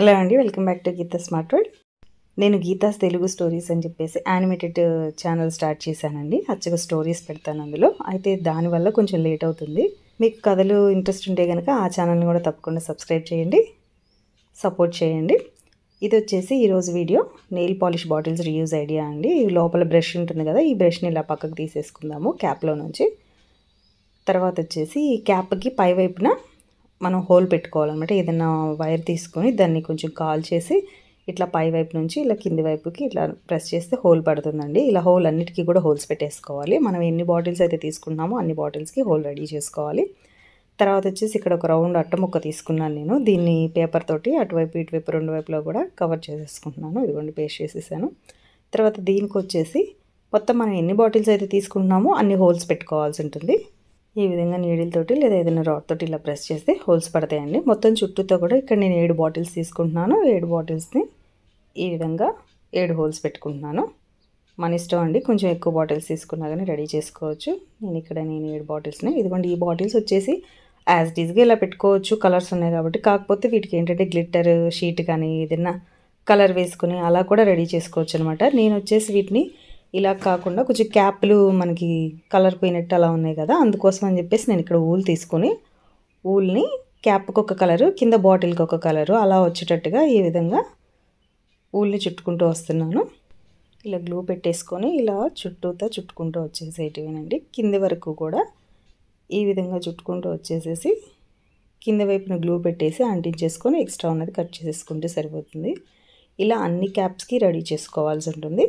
hello అండి welcome back to Geetha smart word నేను Geetha's Telugu stories అని చెప్పేసి యానిమేటెడ్ ఛానల్ స్టార్ట్ చేశానండి అచ్చగా స్టోరీస్ పెడతాను అందులో అయితే దానివల్ల కొంచెం లేట్ అవుతుంది మీకు కథలు ఇంట్రెస్ట్ ఉంటే కనుక ఆ ఛానల్ని కూడా తప్పకుండా సబ్స్క్రైబ్ చేయండి సపోర్ట్ చేయండి ఇది వచ్చేసి ఈరోజు video nail polish bottles reuse idea అండి లోపల బ్రష్ ఉంటుంది కదా ఈ బ్రష్ని ఇలా పక్కకు తీసేసుకుందాము క్యాప్లో నుంచి తర్వాత వచ్చేసి ఈ క్యాప్కి పై వైపున మనం హోల్ పెట్టుకోవాలన్నమాట ఏదైనా వైర్ తీసుకొని దాన్ని కొంచెం కాల్ చేసి ఇట్లా పై వైపు నుంచి ఇలా కింది వైపుకి ఇట్లా ప్రెస్ చేస్తే హోల్ పడుతుందండి ఇలా హోల్ అన్నిటికీ కూడా హోల్స్ పెట్టేసుకోవాలి మనం ఎన్ని బాటిల్స్ అయితే తీసుకున్నామో అన్ని బాటిల్స్కి హోల్ రెడీ చేసుకోవాలి తర్వాత వచ్చేసి ఇక్కడ ఒక రౌండ్ అట్ట ముక్క తీసుకున్నాను నేను దీన్ని పేపర్ తోటి అటువైపు ఇటువైపు రెండు వైపులో కూడా కవర్ చేసేసుకుంటున్నాను ఇదిగోండి పేస్ట్ చేసేసాను తర్వాత దీనికి వచ్చేసి మొత్తం మనం ఎన్ని బాటిల్స్ అయితే తీసుకుంటున్నామో అన్ని హోల్స్ పెట్టుకోవాల్సి ఉంటుంది ఈ విధంగా నీడిలతోటి లేదా ఏదైనా రాడ్ తోటి ఇలా ప్రెస్ చేస్తే హోల్స్ పడతాయండి మొత్తం చుట్టూతో కూడా ఇక్కడ నేను ఏడు బాటిల్స్ తీసుకుంటున్నాను ఏడు బాటిల్స్ని ఈ విధంగా ఏడు హోల్స్ పెట్టుకుంటున్నాను మన ఇష్టం అండి కొంచెం ఎక్కువ బాటిల్స్ తీసుకున్నా కానీ రెడీ చేసుకోవచ్చు నేను ఇక్కడ నేను ఏడు బాటిల్స్ని ఇదిగోండి ఈ బాటిల్స్ వచ్చేసి యాజ్ డీజ్గా ఇలా పెట్టుకోవచ్చు కలర్స్ ఉన్నాయి కాబట్టి కాకపోతే వీటికి ఏంటంటే గ్లిట్టర్ షీట్ కానీ ఏదైనా కలర్ వేసుకుని అలా కూడా రెడీ చేసుకోవచ్చు అనమాట నేను వచ్చేసి వీటిని ఇలా కాకుండా కొంచెం క్యాప్లు మనకి కలర్ పోయినట్టు అలా ఉన్నాయి కదా అందుకోసం అని చెప్పేసి నేను ఇక్కడ ఊలు తీసుకొని ఊల్ని క్యాప్కి ఒక కలరు కింద బాటిల్కి ఒక కలరు అలా వచ్చేటట్టుగా ఈ విధంగా ఊల్ని చుట్టుకుంటూ వస్తున్నాను ఇలా గ్లూ పెట్టేసుకొని ఇలా చుట్టూతో చుట్టుకుంటూ వచ్చేసేటివేనండి కింది వరకు కూడా ఈ విధంగా చుట్టుకుంటూ వచ్చేసేసి కింద వైపున గ్లూ పెట్టేసి అంటించేసుకొని ఎక్స్ట్రా ఉన్నది కట్ చేసేసుకుంటే సరిపోతుంది ఇలా అన్ని క్యాప్స్కి రెడీ చేసుకోవాల్సి ఉంటుంది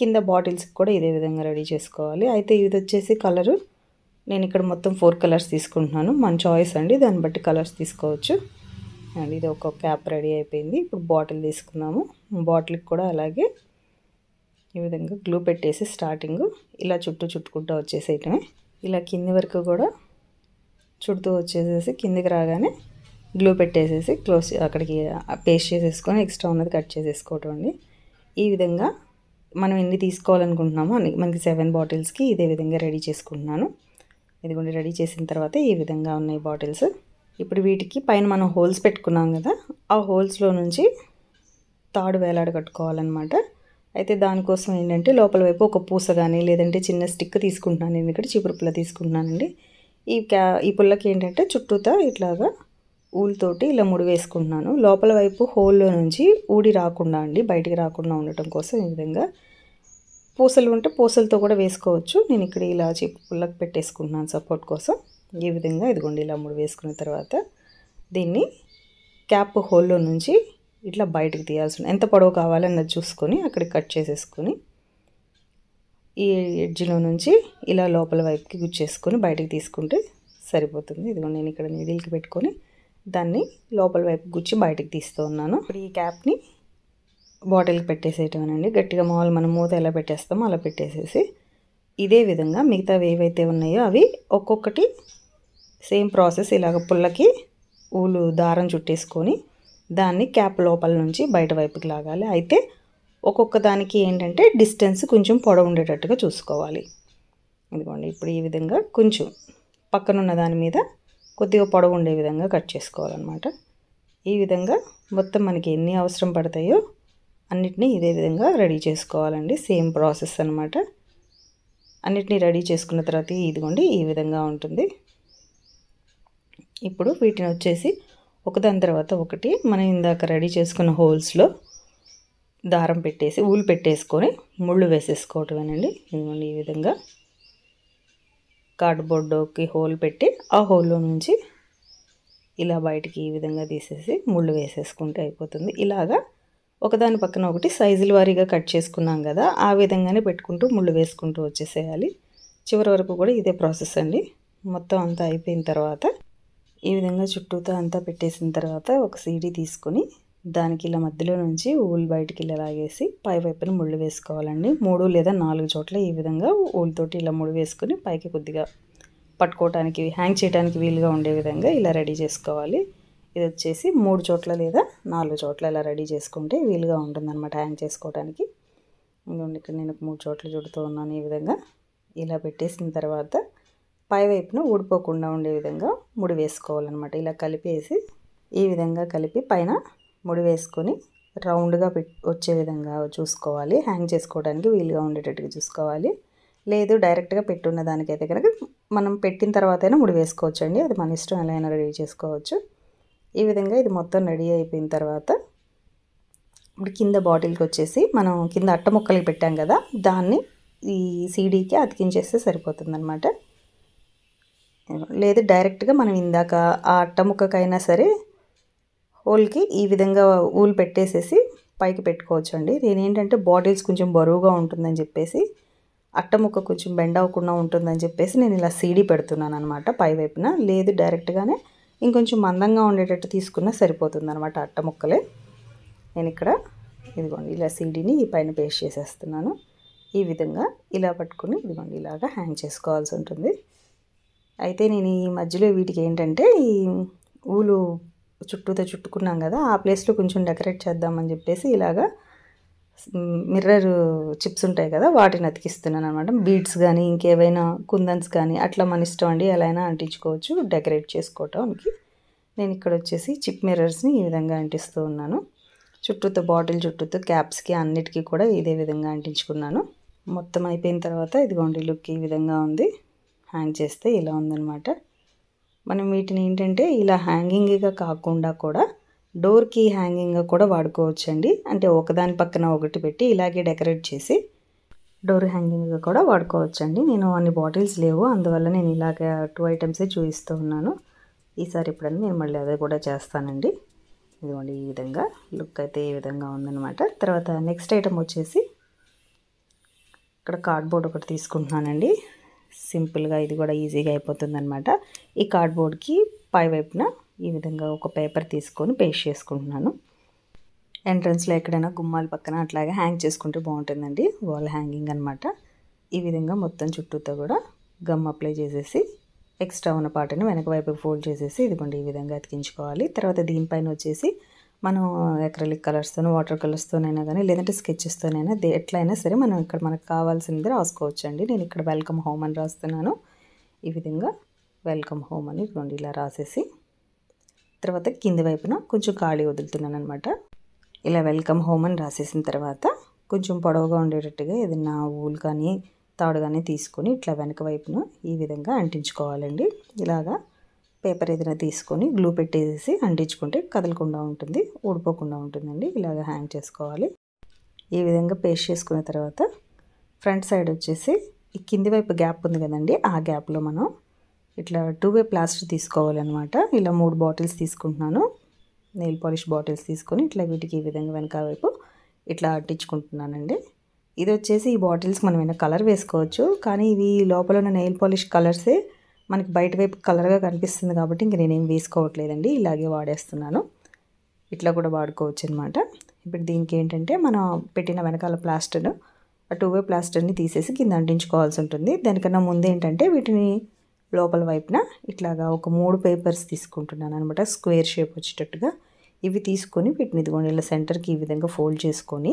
కింద బాటిల్స్కి కూడా ఇదే విధంగా రెడీ చేసుకోవాలి అయితే ఇది వచ్చేసి కలరు నేను ఇక్కడ మొత్తం ఫోర్ కలర్స్ తీసుకుంటున్నాను మన చాయిస్ అండి దాన్ని బట్టి కలర్స్ తీసుకోవచ్చు అండ్ ఇది ఒక క్యాప్ రెడీ అయిపోయింది ఇప్పుడు బాటిల్ తీసుకున్నాము బాటిల్కి కూడా అలాగే ఈ విధంగా గ్లూ పెట్టేసి స్టార్టింగ్ ఇలా చుట్టూ చుట్టుకుంటూ వచ్చేసేయటమే ఇలా కింది వరకు కూడా చుడుతూ వచ్చేసేసి కిందికి రాగానే గ్లూ పెట్టేసేసి క్లోజ్ అక్కడికి పేస్ట్ చేసేసుకొని ఎక్స్ట్రా ఉన్నది కట్ చేసేసుకోవటం అండి ఈ విధంగా మనం ఎన్ని తీసుకోవాలనుకుంటున్నామో మనకి సెవెన్ బాటిల్స్కి ఇదే విధంగా రెడీ చేసుకుంటున్నాను ఇదిగోండి రెడీ చేసిన తర్వాత ఈ విధంగా ఉన్నాయి బాటిల్స్ ఇప్పుడు వీటికి పైన మనం హోల్స్ పెట్టుకున్నాం కదా ఆ హోల్స్లో నుంచి తాడు వేలాడ కట్టుకోవాలన్నమాట అయితే దానికోసం ఏంటంటే లోపల వైపు ఒక పూస కానీ లేదంటే చిన్న స్టిక్ తీసుకుంటున్నాను నేను ఇక్కడ చీపురు పుల్ల తీసుకుంటున్నానండి ఈ క్యా ఈ పుల్లకి ఏంటంటే చుట్టూతా ఇట్లాగా ఊలుతోటి ఇలా ముడివేసుకుంటున్నాను లోపల వైపు హోల్లో నుంచి ఊడి రాకుండా అండి బయటికి రాకుండా ఉండటం కోసం ఈ విధంగా పూసలు ఉంటే పూసలతో కూడా వేసుకోవచ్చు నేను ఇక్కడ ఇలా పుల్లకు పెట్టేసుకుంటున్నాను సపోర్ట్ కోసం ఈ విధంగా ఇదిగోండి ఇలా ముడి వేసుకున్న తర్వాత దీన్ని క్యాప్ హోల్లో నుంచి ఇట్లా బయటకు తీయాల్సి ఎంత పొడవు కావాలన్నది చూసుకొని అక్కడ కట్ చేసేసుకొని ఈ ఎడ్జ్లో నుంచి ఇలా లోపల వైపుకి గుచ్చేసుకొని బయటకు తీసుకుంటే సరిపోతుంది ఇదిగోండి నేను ఇక్కడ నీడిల్కి పెట్టుకొని దాన్ని లోపల వైపు గుచ్చి బయటకు తీస్తూ ఉన్నాను ఇప్పుడు ఈ క్యాప్ని బాటిల్కి పెట్టేసేయటమేనండి గట్టిగా మామూలు మనం మూత ఎలా పెట్టేస్తామో అలా పెట్టేసేసి ఇదే విధంగా మిగతావి ఏవైతే ఉన్నాయో అవి ఒక్కొక్కటి సేమ్ ప్రాసెస్ ఇలాగ పుల్లకి ఊలు దారం చుట్టేసుకొని దాన్ని క్యాప్ లోపల నుంచి బయట వైపుకి లాగాలి అయితే ఒక్కొక్క దానికి ఏంటంటే డిస్టెన్స్ కొంచెం పొడవు ఉండేటట్టుగా చూసుకోవాలి ఇదిగోండి ఇప్పుడు ఈ విధంగా కొంచెం పక్కనున్న దాని మీద కొద్దిగా పొడవు ఉండే విధంగా కట్ చేసుకోవాలన్నమాట ఈ విధంగా మొత్తం మనకి ఎన్ని అవసరం పడతాయో అన్నిటినీ ఇదే విధంగా రెడీ చేసుకోవాలండి సేమ్ ప్రాసెస్ అనమాట అన్నిటినీ రెడీ చేసుకున్న తర్వాత ఇదిగోండి ఈ విధంగా ఉంటుంది ఇప్పుడు వీటిని వచ్చేసి ఒకదాని తర్వాత ఒకటి మనం ఇందాక రెడీ చేసుకున్న హోల్స్లో దారం పెట్టేసి ఊలు పెట్టేసుకొని ముళ్ళు వేసేసుకోవటమేనండి ఇదిగోండి ఈ విధంగా కార్డ్బోర్డుకి హోల్ పెట్టి ఆ హోల్లో నుంచి ఇలా బయటికి ఈ విధంగా తీసేసి ముళ్ళు వేసేసుకుంటే అయిపోతుంది ఇలాగా ఒకదాని పక్కన ఒకటి సైజుల వారీగా కట్ చేసుకున్నాం కదా ఆ విధంగానే పెట్టుకుంటూ ముళ్ళు వేసుకుంటూ వచ్చేసేయాలి చివరి వరకు కూడా ఇదే ప్రాసెస్ అండి మొత్తం అంతా అయిపోయిన తర్వాత ఈ విధంగా చుట్టూతో అంతా పెట్టేసిన తర్వాత ఒక సీడీ తీసుకొని దానికి ఇలా మధ్యలో నుంచి ఊళ్ళు బయటికి ఇలా లాగేసి పై వైపుని ముళ్ళు వేసుకోవాలండి మూడు లేదా నాలుగు చోట్ల ఈ విధంగా ఊళ్ళతోటి ఇలా ముడి వేసుకుని పైకి కొద్దిగా పట్టుకోవటానికి హ్యాంగ్ చేయడానికి వీలుగా ఉండే విధంగా ఇలా రెడీ చేసుకోవాలి ఇది వచ్చేసి మూడు చోట్ల లేదా నాలుగు చోట్ల ఇలా రెడీ చేసుకుంటే వీలుగా ఉంటుందన్నమాట హ్యాంగ్ చేసుకోవడానికి ఇక్కడ నేను మూడు చోట్ల చుడుతూ ఉన్నాను ఈ విధంగా ఇలా పెట్టేసిన తర్వాత పై వైపున ఊడిపోకుండా ఉండే విధంగా ముడి వేసుకోవాలన్నమాట ఇలా కలిపేసి ఈ విధంగా కలిపి పైన ముడి వేసుకొని రౌండ్గా వచ్చే విధంగా చూసుకోవాలి హ్యాంగ్ చేసుకోవడానికి వీలుగా ఉండేటట్టుగా చూసుకోవాలి లేదు డైరెక్ట్గా పెట్టున్న దానికైతే కనుక మనం పెట్టిన అయినా ముడి వేసుకోవచ్చు అండి అది మన ఇష్టం ఎలా అయినా రెడీ చేసుకోవచ్చు ఈ విధంగా ఇది మొత్తం రెడీ అయిపోయిన తర్వాత ఇప్పుడు కింద బాటిల్కి వచ్చేసి మనం కింద అట్ట ముక్కలకి పెట్టాం కదా దాన్ని ఈ సీడీకి అతికించేస్తే సరిపోతుందన్నమాట లేదు డైరెక్ట్గా మనం ఇందాక ఆ అట్ట ముక్కకైనా సరే హోల్కి ఈ విధంగా ఊలు పెట్టేసేసి పైకి పెట్టుకోవచ్చు అండి ఏంటంటే బాటిల్స్ కొంచెం బరువుగా ఉంటుందని చెప్పేసి అట్ట ముక్క కొంచెం బెండ్ అవ్వకుండా ఉంటుందని చెప్పేసి నేను ఇలా సీడీ పెడుతున్నాను అనమాట పైవైపున లేదు డైరెక్ట్గానే ఇంకొంచెం మందంగా ఉండేటట్టు తీసుకున్నా సరిపోతుంది అనమాట అట్ట ముక్కలే నేను ఇక్కడ ఇదిగోండి ఇలా సీడీని ఈ పైన పేస్ట్ చేసేస్తున్నాను ఈ విధంగా ఇలా పట్టుకుని ఇదిగోండి ఇలాగా హ్యాంగ్ చేసుకోవాల్సి ఉంటుంది అయితే నేను ఈ మధ్యలో వీటికి ఏంటంటే ఈ ఊలు చుట్టూతో చుట్టుకున్నాం కదా ఆ ప్లేస్లో కొంచెం డెకరేట్ చేద్దామని చెప్పేసి ఇలాగా మిర్రర్ చిప్స్ ఉంటాయి కదా వాటిని అతికిస్తున్నాను అనమాట బీడ్స్ కానీ ఇంకేవైనా కుందన్స్ కానీ అట్లా మన ఇష్టం అండి ఎలా అయినా అంటించుకోవచ్చు డెకరేట్ చేసుకోవటానికి నేను ఇక్కడ వచ్చేసి చిప్ మిర్రర్స్ని ఈ విధంగా అంటిస్తూ ఉన్నాను చుట్టూతో బాటిల్ చుట్టూతో క్యాప్స్కి అన్నిటికీ కూడా ఇదే విధంగా అంటించుకున్నాను మొత్తం అయిపోయిన తర్వాత ఇదిగోండి లుక్ ఈ విధంగా ఉంది హ్యాంగ్ చేస్తే ఇలా ఉందన్నమాట మనం వీటిని ఏంటంటే ఇలా హ్యాంగింగ్గా కాకుండా కూడా డోర్కి హ్యాంగింగ్గా కూడా వాడుకోవచ్చండి అంటే ఒకదాని పక్కన ఒకటి పెట్టి ఇలాగే డెకరేట్ చేసి డోర్ హ్యాంగింగ్గా కూడా వాడుకోవచ్చండి నేను అన్ని బాటిల్స్ లేవు అందువల్ల నేను ఇలాగ టూ ఐటమ్సే చూపిస్తూ ఉన్నాను ఈసారి ఇప్పుడన్నీ నేను మళ్ళీ అదే కూడా చేస్తానండి ఇదిగోండి ఈ విధంగా లుక్ అయితే ఈ విధంగా ఉందనమాట తర్వాత నెక్స్ట్ ఐటమ్ వచ్చేసి ఇక్కడ కార్డ్బోర్డ్ ఒకటి తీసుకుంటున్నానండి సింపుల్గా ఇది కూడా ఈజీగా అయిపోతుందనమాట ఈ కార్డ్బోర్డ్కి పై వైపున ఈ విధంగా ఒక పేపర్ తీసుకొని పేస్ట్ చేసుకుంటున్నాను ఎంట్రన్స్లో ఎక్కడైనా గుమ్మాల పక్కన అట్లాగే హ్యాంగ్ చేసుకుంటే బాగుంటుందండి వాల్ హ్యాంగింగ్ అనమాట ఈ విధంగా మొత్తం చుట్టూతో కూడా గమ్ అప్లై చేసేసి ఎక్స్ట్రా ఉన్న పాటను వెనక వైపు ఫోల్డ్ చేసేసి ఇదిగోండి ఈ విధంగా అతికించుకోవాలి తర్వాత దీనిపైన వచ్చేసి మనం ఎక్రలిక్ కలర్స్తోనూ వాటర్ కలర్స్తోనైనా కానీ లేదంటే స్కెచ్చెస్తోనైనా ఎట్లయినా సరే మనం ఇక్కడ మనకు కావాల్సింది రాసుకోవచ్చండి నేను ఇక్కడ వెల్కమ్ హోమ్ అని రాస్తున్నాను ఈ విధంగా వెల్కమ్ హోమ్ అని రెండు ఇలా రాసేసి తర్వాత కింది వైపున కొంచెం ఖాళీ వదులుతున్నాను అనమాట ఇలా వెల్కమ్ హోమ్ అని రాసేసిన తర్వాత కొంచెం పొడవుగా ఉండేటట్టుగా ఏదైనా ఊలు కానీ తాడు కానీ తీసుకొని ఇట్లా వెనక వైపును ఈ విధంగా అంటించుకోవాలండి ఇలాగా పేపర్ ఏదైనా తీసుకొని గ్లూ పెట్టేసి అంటించుకుంటే కదలకుండా ఉంటుంది ఊడిపోకుండా ఉంటుందండి ఇలాగ హ్యాంగ్ చేసుకోవాలి ఈ విధంగా పేస్ట్ చేసుకున్న తర్వాత ఫ్రంట్ సైడ్ వచ్చేసి ఈ కింది వైపు గ్యాప్ ఉంది కదండి ఆ గ్యాప్లో మనం ఇట్లా టూ వే ప్లాస్టర్ తీసుకోవాలన్నమాట ఇలా మూడు బాటిల్స్ తీసుకుంటున్నాను నెయిల్ పాలిష్ బాటిల్స్ తీసుకొని ఇట్లా వీటికి ఈ విధంగా వెనక వైపు ఇట్లా అట్టించుకుంటున్నానండి ఇది వచ్చేసి ఈ బాటిల్స్ మనం ఏమైనా కలర్ వేసుకోవచ్చు కానీ ఇవి లోపల ఉన్న నెయిల్ పాలిష్ కలర్సే మనకి బయట వైపు కలర్గా కనిపిస్తుంది కాబట్టి ఇంక నేనేం వేసుకోవట్లేదండి ఇలాగే వాడేస్తున్నాను ఇట్లా కూడా వాడుకోవచ్చు అనమాట ఇప్పుడు దీనికి ఏంటంటే మనం పెట్టిన వెనకాల ప్లాస్టర్ ఆ టూ వే ప్లాస్టర్ని తీసేసి కింద అంటించుకోవాల్సి ఉంటుంది దానికన్నా ముందు ఏంటంటే వీటిని లోపల వైపున ఇట్లాగా ఒక మూడు పేపర్స్ తీసుకుంటున్నాను అనమాట స్క్వేర్ షేప్ వచ్చేటట్టుగా ఇవి తీసుకొని వీటిని ఇదిగోండి ఇలా సెంటర్కి ఈ విధంగా ఫోల్డ్ చేసుకొని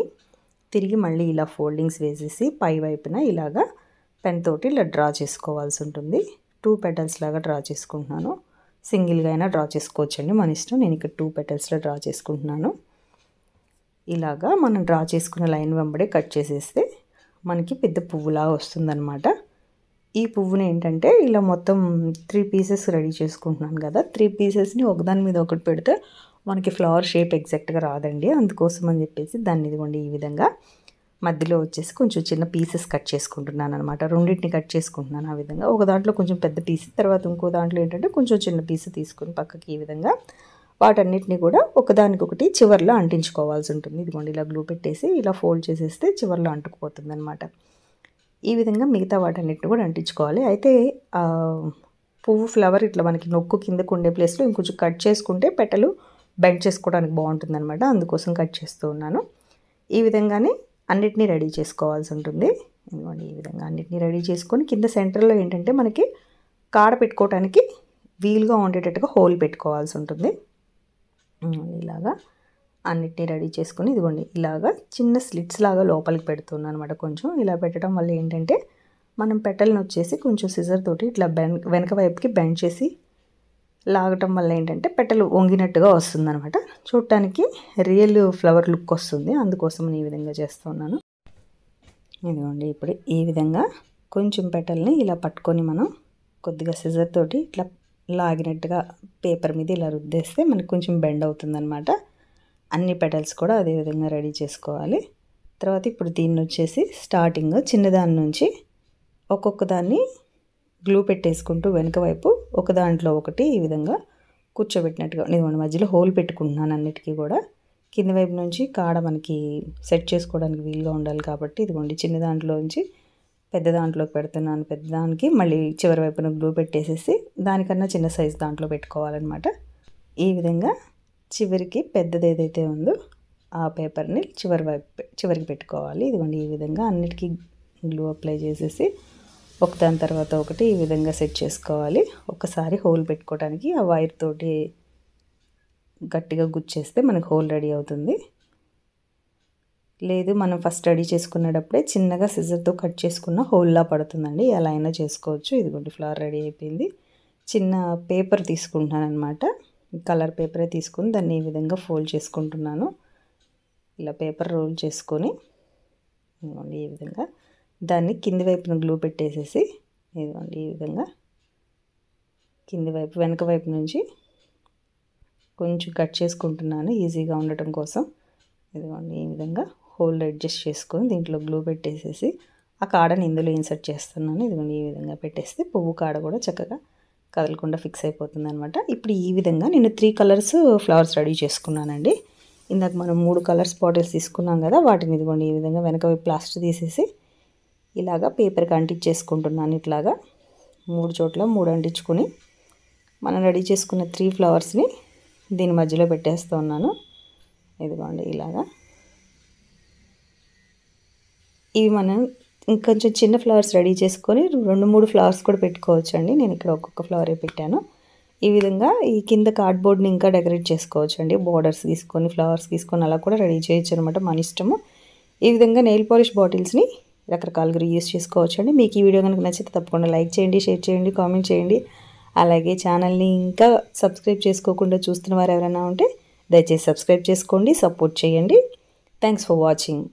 తిరిగి మళ్ళీ ఇలా ఫోల్డింగ్స్ వేసేసి పై వైపున ఇలాగా పెన్ తోటి ఇలా డ్రా చేసుకోవాల్సి ఉంటుంది టూ పెటల్స్ లాగా డ్రా చేసుకుంటున్నాను సింగిల్గా అయినా డ్రా చేసుకోవచ్చండి మన ఇష్టం నేను ఇక్కడ టూ పెటల్స్లో డ్రా చేసుకుంటున్నాను ఇలాగా మనం డ్రా చేసుకున్న లైన్ వెంబడే కట్ చేసేస్తే మనకి పెద్ద పువ్వులా వస్తుందన్నమాట ఈ పువ్వుని ఏంటంటే ఇలా మొత్తం త్రీ పీసెస్ రెడీ చేసుకుంటున్నాను కదా త్రీ పీసెస్ని ఒకదాని మీద ఒకటి పెడితే మనకి ఫ్లవర్ షేప్ ఎగ్జాక్ట్గా రాదండి అందుకోసం అని చెప్పేసి దాన్ని ఇదిగోండి ఈ విధంగా మధ్యలో వచ్చేసి కొంచెం చిన్న పీసెస్ కట్ చేసుకుంటున్నాను అనమాట రెండింటిని కట్ చేసుకుంటున్నాను ఆ విధంగా ఒక దాంట్లో కొంచెం పెద్ద పీస్ తర్వాత ఇంకో దాంట్లో ఏంటంటే కొంచెం చిన్న పీస్ తీసుకుని పక్కకి ఈ విధంగా వాటన్నిటిని కూడా ఒకదానికొకటి చివరిలో అంటించుకోవాల్సి ఉంటుంది ఇదిగోండి ఇలా గ్లూ పెట్టేసి ఇలా ఫోల్డ్ చేసేస్తే చివరిలో అంటుకుపోతుంది అనమాట ఈ విధంగా మిగతా వాటన్నిటిని కూడా అంటించుకోవాలి అయితే పువ్వు ఫ్లవర్ ఇట్లా మనకి నొక్కు కిందకు ఉండే ప్లేస్లో ఇంకొంచెం కట్ చేసుకుంటే పెట్టలు బెండ్ చేసుకోవడానికి బాగుంటుంది అనమాట అందుకోసం కట్ చేస్తూ ఉన్నాను ఈ విధంగానే అన్నిటినీ రెడీ చేసుకోవాల్సి ఉంటుంది ఇదిగోండి ఈ విధంగా అన్నిటినీ రెడీ చేసుకొని కింద సెంటర్లో ఏంటంటే మనకి కాడ పెట్టుకోవటానికి వీలుగా ఉండేటట్టుగా హోల్ పెట్టుకోవాల్సి ఉంటుంది ఇలాగా అన్నిటినీ రెడీ చేసుకుని ఇదిగోండి ఇలాగా చిన్న స్లిట్స్ లాగా లోపలికి పెడుతున్నాను అనమాట కొంచెం ఇలా పెట్టడం వల్ల ఏంటంటే మనం పెట్టలను వచ్చేసి కొంచెం సిజర్ తోటి ఇట్లా బెన్ వెనక వైపుకి బెండ్ చేసి లాగటం వల్ల ఏంటంటే పెట్టలు వంగినట్టుగా వస్తుంది అనమాట చూడటానికి రియల్ ఫ్లవర్ లుక్ వస్తుంది అందుకోసం నేను ఈ విధంగా చేస్తూ ఉన్నాను ఇదిగోండి ఇప్పుడు ఈ విధంగా కొంచెం పెట్టల్ని ఇలా పట్టుకొని మనం కొద్దిగా సిజర్ తోటి ఇట్లా లాగినట్టుగా పేపర్ మీద ఇలా రుద్దేస్తే మనకు కొంచెం బెండ్ అవుతుందనమాట అన్ని పెటల్స్ కూడా అదే విధంగా రెడీ చేసుకోవాలి తర్వాత ఇప్పుడు దీన్ని వచ్చేసి స్టార్టింగ్ చిన్నదాని నుంచి ఒక్కొక్క దాన్ని గ్లూ పెట్టేసుకుంటూ వెనుక వైపు ఒక దాంట్లో ఒకటి ఈ విధంగా కూర్చోబెట్టినట్టుగా ఇదిగోండి మధ్యలో హోల్ పెట్టుకుంటున్నాను అన్నిటికీ కూడా కింద వైపు నుంచి కాడ మనకి సెట్ చేసుకోవడానికి వీలుగా ఉండాలి కాబట్టి ఇదిగోండి చిన్న దాంట్లో నుంచి పెద్ద దాంట్లోకి పెడుతున్నాను పెద్ద దానికి మళ్ళీ చివరి వైపున గ్లూ పెట్టేసేసి దానికన్నా చిన్న సైజు దాంట్లో పెట్టుకోవాలన్నమాట ఈ విధంగా చివరికి పెద్దది ఏదైతే ఉందో ఆ పేపర్ని చివరి వైపు చివరికి పెట్టుకోవాలి ఇదిగోండి ఈ విధంగా అన్నిటికీ గ్లూ అప్లై చేసేసి ఒకదాని తర్వాత ఒకటి ఈ విధంగా సెట్ చేసుకోవాలి ఒకసారి హోల్ పెట్టుకోవడానికి ఆ వైర్ తోటి గట్టిగా గుచ్చేస్తే మనకు హోల్ రెడీ అవుతుంది లేదు మనం ఫస్ట్ రెడీ చేసుకునేటప్పుడే చిన్నగా సిజర్తో కట్ చేసుకున్న హోల్లా పడుతుందండి ఎలా అయినా చేసుకోవచ్చు ఇదిగోండి ఫ్లవర్ రెడీ అయిపోయింది చిన్న పేపర్ తీసుకుంటున్నాను అనమాట కలర్ పేపరే తీసుకుని దాన్ని ఈ విధంగా ఫోల్డ్ చేసుకుంటున్నాను ఇలా పేపర్ రోల్ చేసుకొని ఈ విధంగా దాన్ని కింది వైపున గ్లూ పెట్టేసేసి ఇదిగోండి ఈ విధంగా కింది వైపు వెనక వైపు నుంచి కొంచెం కట్ చేసుకుంటున్నాను ఈజీగా ఉండటం కోసం ఇదిగోండి ఈ విధంగా హోల్ అడ్జస్ట్ చేసుకొని దీంట్లో గ్లూ పెట్టేసేసి ఆ కాడని ఇందులో ఇన్సర్ట్ చేస్తున్నాను ఇదిగోండి ఈ విధంగా పెట్టేస్తే పువ్వు కాడ కూడా చక్కగా కదలకుండా ఫిక్స్ అయిపోతుంది అనమాట ఇప్పుడు ఈ విధంగా నేను త్రీ కలర్స్ ఫ్లవర్స్ రెడీ చేసుకున్నానండి ఇందాక మనం మూడు కలర్స్ బాటిల్స్ తీసుకున్నాం కదా వాటిని ఇదిగోండి ఈ విధంగా వెనక ప్లాస్టర్ తీసేసి ఇలాగా పేపర్కి అంటించేసుకుంటున్నాను ఇట్లాగా మూడు చోట్ల మూడు అంటించుకొని మనం రెడీ చేసుకున్న త్రీ ఫ్లవర్స్ని దీని మధ్యలో పెట్టేస్తూ ఉన్నాను ఇదిగోండి ఇలాగా ఇవి మనం ఇంకొంచెం చిన్న ఫ్లవర్స్ రెడీ చేసుకొని రెండు మూడు ఫ్లవర్స్ కూడా పెట్టుకోవచ్చండి నేను ఇక్కడ ఒక్కొక్క ఫ్లవరే పెట్టాను ఈ విధంగా ఈ కింద కార్డ్బోర్డ్ని ఇంకా డెకరేట్ చేసుకోవచ్చండి బోర్డర్స్ తీసుకొని ఫ్లవర్స్ తీసుకొని అలా కూడా రెడీ చేయొచ్చు అనమాట మన ఇష్టము ఈ విధంగా నెయిల్ పాలిష్ బాటిల్స్ని రకరకాలుగా యూస్ చేసుకోవచ్చు అండి మీకు ఈ వీడియో కనుక నచ్చితే తప్పకుండా లైక్ చేయండి షేర్ చేయండి కామెంట్ చేయండి అలాగే ఛానల్ని ఇంకా సబ్స్క్రైబ్ చేసుకోకుండా చూస్తున్న వారు ఎవరైనా ఉంటే దయచేసి సబ్స్క్రైబ్ చేసుకోండి సపోర్ట్ చేయండి థ్యాంక్స్ ఫర్ వాచింగ్